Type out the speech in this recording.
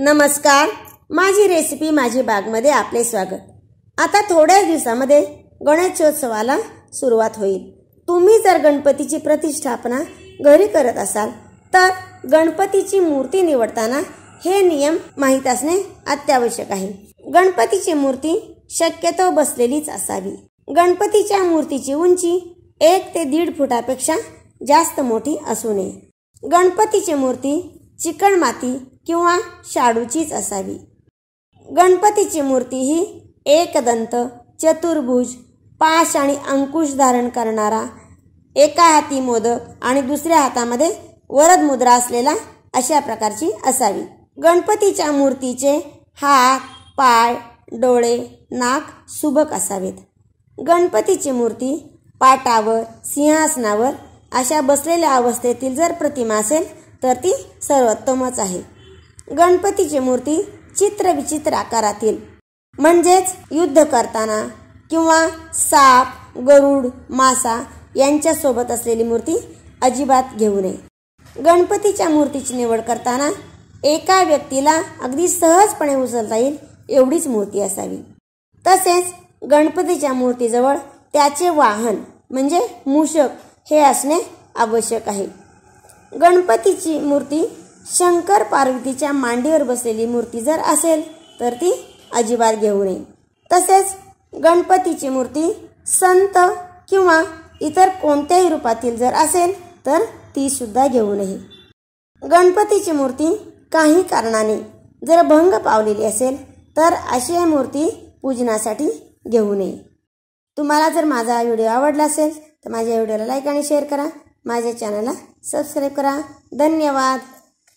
नमस्कार माझी रेसिपी माझी बागमध्ये आपले स्वागत आता थोड्याच दिवसामध्ये गणेशोत्सवाला सुरुवात होईल तुम्ही जर गणपतीची प्रतिष्ठापना घरी करत असाल तर गणपतीची मूर्ती निवडताना हे नियम माहीत असणे अत्यावश्यक आहे गणपतीची मूर्ती शक्यतो बसलेलीच असावी गणपतीच्या मूर्तीची उंची एक ते दीड फुटापेक्षा जास्त मोठी असू नये गणपतीची मूर्ती चिकण माती किंवा शाडूचीच असावी गणपतीची मूर्ती ही एकदंत चतुर्भुज पाश आणि अंकुश धारण करणारा एका हाती मोदक आणि दुसऱ्या हातामध्ये वरद मुद्रा असलेला अशा प्रकारची असावी गणपतीच्या मूर्तीचे हात पाय डोळे नाक सुबक असावेत गणपतीची मूर्ती पाटावर सिंहासनावर अशा बसलेल्या अवस्थेतील जर प्रतिमा असेल तर ती सर्वोत्तमच आहे गणपतीची मूर्ती चित्रविचित्र आकारातील म्हणजेच युद्ध करताना किंवा साप गरुड मासा यांच्यासोबत असलेली मूर्ती अजिबात घेऊ नये गणपतीच्या मूर्तीची निवड करताना एका व्यक्तीला अगदी सहजपणे उचलता येईल एवढीच मूर्ती असावी तसेच गणपतीच्या मूर्तीजवळ त्याचे वाहन म्हणजे मूषक हे असणे आवश्यक आहे गणपतीची मूर्ती शंकर पार्वतीच्या मांडीवर बसलेली मूर्ती जर असेल तर ती अजिबात घेऊ नये तसेच गणपतीची मूर्ती संत किंवा इतर कोणत्याही रूपातील जर असेल तर ती सुद्धा घेऊ नये गणपतीची मूर्ती काही कारणाने जर भंग पावलेली असेल तर अशी मूर्ती पूजनासाठी घेऊ नये तुम्हाला जर माझा व्हिडिओ आवडला असेल तर माझ्या व्हिडिओला लाईक आणि शेअर करा माझ्या चॅनलला सबस्क्राईब करा धन्यवाद